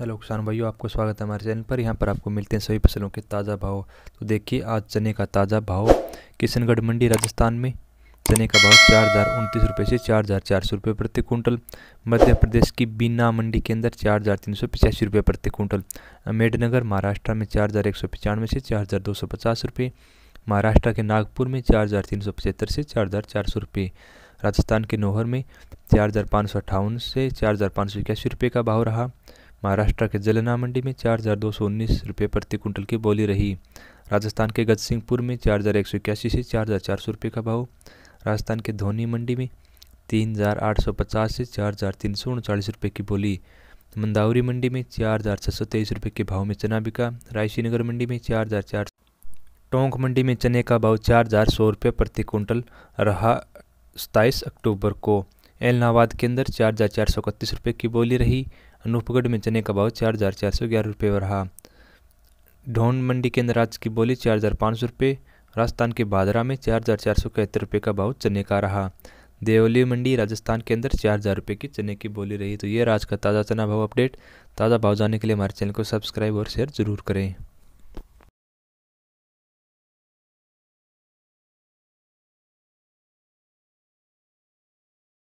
hello किसान भाइयों आपको स्वागत है हमारे चैनल पर यहाँ पर आपको मिलते हैं सभी फसलों के ताज़ा भाव तो देखिए आज चने का ताज़ा भाव किशनगढ़ मंडी राजस्थान में चने का भाव चार हज़ार उनतीस रुपये से चार हज़ार चार सौ रुपये प्रति कुंटल मध्य प्रदेश की बीना मंडी के अंदर चार हज़ार तीन सौ पचासी रुपये प्रति कुंटल अमेडनगर महाराष्ट्र में चार हज़ार एक सौ पचानवे से चार हज़ार दो सौ पचास रुपये महाराष्ट्र के नागपुर में चार हज़ार तीन सौ पचहत्तर से चार हज़ार चार सौ रुपये राजस्थान के नोहर में चार हज़ार पाँच सौ अट्ठावन से चार हज़ार पाँच सौ इक्यासी रुपये का भाव रहा महाराष्ट्र के जलना मंडी में चार हज़ार दो सौ उन्नीस रुपये प्रति कुंटल की बोली रही राजस्थान के गजसिंहपुर में चार हज़ार एक सौ इक्यासी से चार हज़ार चार सौ रुपये का भाव राजस्थान के धोनी मंडी में तीन हज़ार आठ सौ पचास से चार हज़ार तीन सौ उनचालीस रुपये की बोली मंदावरी मंडी में चार हज़ार छः सौ तेईस रुपये के भाव में चना बिका रायसी नगर मंडी में चार हज़ार चार टोंक मंडी में चने का भाव चार हज़ार सौ रुपये प्रति कुंटल रहा सताईस अक्टूबर को एलनाबाद के अंदर चार हज़ार चार सौ इकतीस रुपये की बोली रही अनूपगढ़ में चने का भाव चार हज़ार चार सौ ग्यारह रुपये रहा ढोन मंडी के अंदर आज की बोली चार हज़ार पाँच सौ रुपये राजस्थान के बादरा में चार हज़ार चार सौ इकहत्तर रुपये का भाव चने का रहा देवली मंडी राजस्थान के अंदर चार हज़ार रुपये की चने की बोली रही तो ये आज का ताज़ा चना भाव अपडेट ताज़ा भाव जाने के लिए हमारे चैनल को सब्सक्राइब और शेयर ज़रूर करें